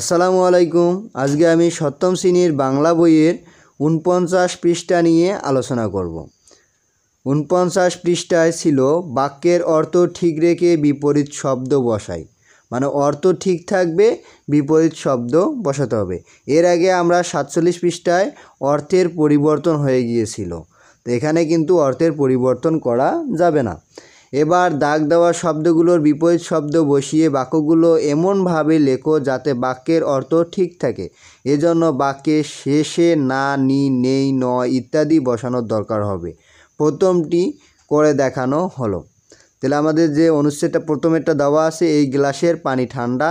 আসসালামু আলাইকুম আজকে আমি সপ্তম শ্রেণীর বাংলা বইয়ের উনপঞ্চাশ পৃষ্ঠা নিয়ে আলোচনা করব উনপঞ্চাশ পৃষ্ঠায় ছিল বাক্যের অর্থ ঠিক রেখে বিপরীত শব্দ বসাই মানে অর্থ ঠিক থাকবে বিপরীত শব্দ বসাতে হবে এর আগে আমরা সাতচল্লিশ পৃষ্ঠায় অর্থের পরিবর্তন হয়ে গিয়েছিল তো এখানে কিন্তু অর্থের পরিবর্তন করা যাবে না এবার দাগ দেওয়া শব্দগুলোর বিপরীত শব্দ বসিয়ে বাক্যগুলো এমনভাবে লেখো যাতে বাক্যের অর্থ ঠিক থাকে এজন্য বাক্যে শেষে না নি নেই নয় ইত্যাদি বসানোর দরকার হবে প্রথমটি করে দেখানো হলো তাহলে আমাদের যে অনুচ্ছেদটা প্রথমেরটা দেওয়া আছে এই গ্লাসের পানি ঠান্ডা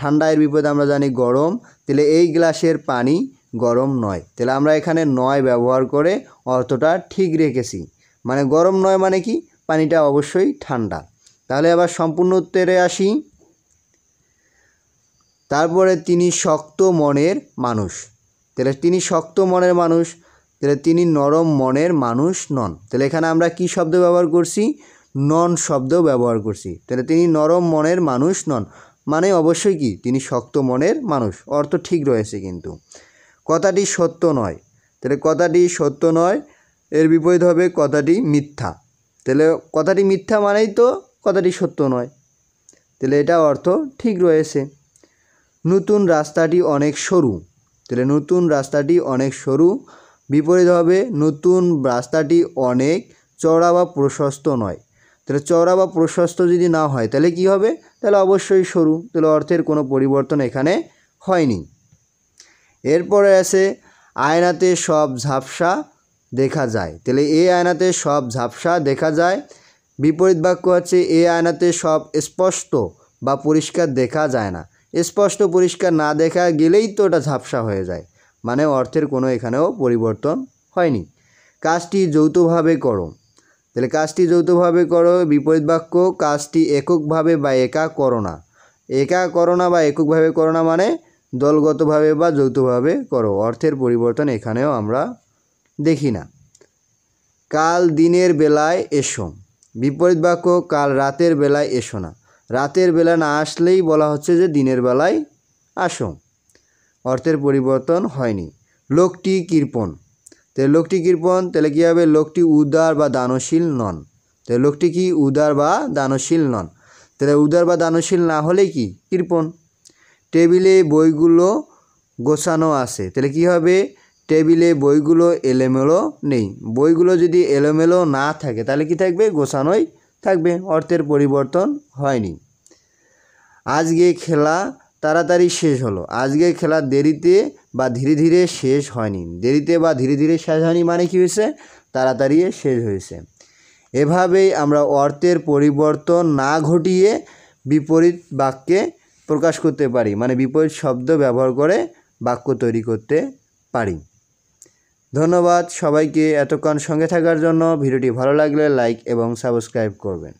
ঠান্ডা এর আমরা জানি গরম তাহলে এই গ্লাসের পানি গরম নয় তাহলে আমরা এখানে নয় ব্যবহার করে অর্থটা ঠিক রেখেছি মানে গরম নয় মানে কি পানিটা অবশ্যই ঠান্ডা তাহলে আবার সম্পূর্ণ উত্তরে আসি তারপরে তিনি শক্ত মনের মানুষ তাহলে তিনি শক্ত মনের মানুষ তাহলে তিনি নরম মনের মানুষ নন তাহলে এখানে আমরা কি শব্দ ব্যবহার করছি নন শব্দ ব্যবহার করছি তাহলে তিনি নরম মনের মানুষ নন মানে অবশ্যই কি তিনি শক্ত মনের মানুষ অর্থ ঠিক রয়েছে কিন্তু কথাটি সত্য নয় তাহলে কথাটি সত্য নয় এর বিপরীত হবে কথাটি মিথ্যা তাহলে কথাটি মিথ্যা মানেই তো কথাটি সত্য নয় তাহলে এটা অর্থ ঠিক রয়েছে নতুন রাস্তাটি অনেক সরু তাহলে নতুন রাস্তাটি অনেক সরু বিপরীত হবে নতুন রাস্তাটি অনেক চওড়া বা প্রশস্ত নয় তাহলে চওড়া বা প্রশস্ত যদি না হয় তাহলে কি হবে তাহলে অবশ্যই সরু তাহলে অর্থের কোনো পরিবর্তন এখানে হয়নি এরপরে আছে আয়নাতে সব ঝাপসা দেখা যায় তাহলে এ আয়নাতে সব ঝাপসা দেখা যায় বিপরীত বাক্য হচ্ছে এ আয়নাতে সব স্পষ্ট বা পরিষ্কার দেখা যায় না স্পষ্ট পরিষ্কার না দেখা গেলেই তো ওটা ঝাপসা হয়ে যায় মানে অর্থের কোনো এখানেও পরিবর্তন হয়নি কাজটি যৌথভাবে করো তাহলে কাজটি যৌথভাবে করো বিপরীত বাক্য কাজটি এককভাবে বা একা করো না একা করো না বা এককভাবে করো না মানে দলগতভাবে বা যৌথভাবে করো অর্থের পরিবর্তন এখানেও আমরা দেখি না কাল দিনের বেলায় এসো বিপরীত বাক্য কাল রাতের বেলায় এসো না রাতের বেলা না আসলেই বলা হচ্ছে যে দিনের বেলায় আসো অর্থের পরিবর্তন হয়নি লোকটি কৃপণ তে লোকটি কৃপণ তাহলে কী হবে লোকটি উদার বা দানশীল নন তে লোকটি কি উদার বা দানশীল নন তাহলে উদার বা দানশীল না হলে কি কৃপণ টেবিলে বইগুলো গোছানো আছে তাহলে কি হবে টেবিলে বইগুলো এলোমেলো নেই বইগুলো যদি এলোমেলো না থাকে তাহলে কি থাকবে গোছানোই থাকবে অর্থের পরিবর্তন হয়নি আজকে খেলা তাড়াতাড়ি শেষ হলো আজকে খেলা দেরিতে বা ধীরে ধীরে শেষ হয়নি দেরিতে বা ধীরে ধীরে শেষ হয়নি মানে কী হয়েছে তাড়াতাড়ি শেষ হয়েছে এভাবেই আমরা অর্থের পরিবর্তন না ঘটিয়ে বিপরীত বাক্যে প্রকাশ করতে পারি মানে বিপরীত শব্দ ব্যবহার করে বাক্য তৈরি করতে পারি ধন্যবাদ সবাইকে এতক্ষণ সঙ্গে থাকার জন্য ভিডিওটি ভালো লাগলে লাইক এবং সাবস্ক্রাইব করবেন